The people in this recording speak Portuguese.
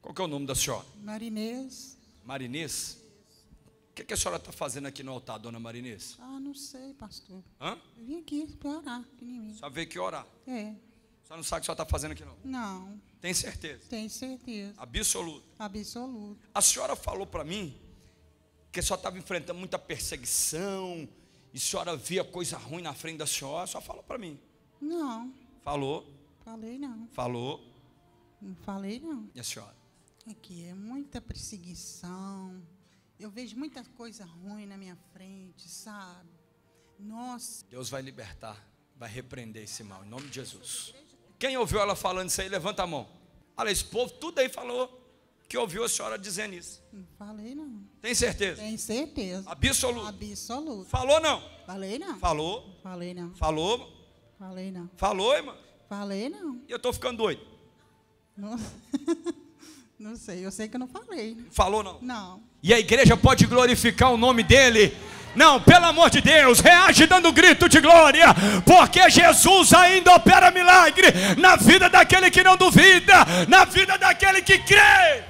Qual que é o nome da senhora? Marinês. Marinês? O que, que a senhora está fazendo aqui no altar, dona Marinês? Ah, não sei, pastor. Hã? Eu vim aqui para orar. Só veio que orar? É. Só não sabe o que a senhora está fazendo aqui, não? Não. Tem certeza? Tem certeza. Absoluto. Absoluto. A senhora falou para mim que a senhora estava enfrentando muita perseguição e a senhora via coisa ruim na frente da senhora. A senhora falou para mim? Não. Falou? Falei não. Falou? Não falei não. E a senhora? aqui é muita perseguição. Eu vejo muita coisa ruim na minha frente, sabe? Nossa. Deus vai libertar, vai repreender esse mal, em nome de Jesus. Quem ouviu ela falando isso aí, levanta a mão. Olha, esse povo tudo aí falou que ouviu a senhora dizendo isso. Não falei não. Tem certeza? Tem certeza. Absoluto. Absoluto. Falou não? Falei não. Falou? Falei não. Falou? Falei não. Falou, irmã? Falei não. E eu tô ficando doido. Nossa. Não sei, eu sei que eu não falei. Falou não? Não. E a igreja pode glorificar o nome dele? Não, pelo amor de Deus, reage dando grito de glória, porque Jesus ainda opera milagre na vida daquele que não duvida, na vida daquele que crê.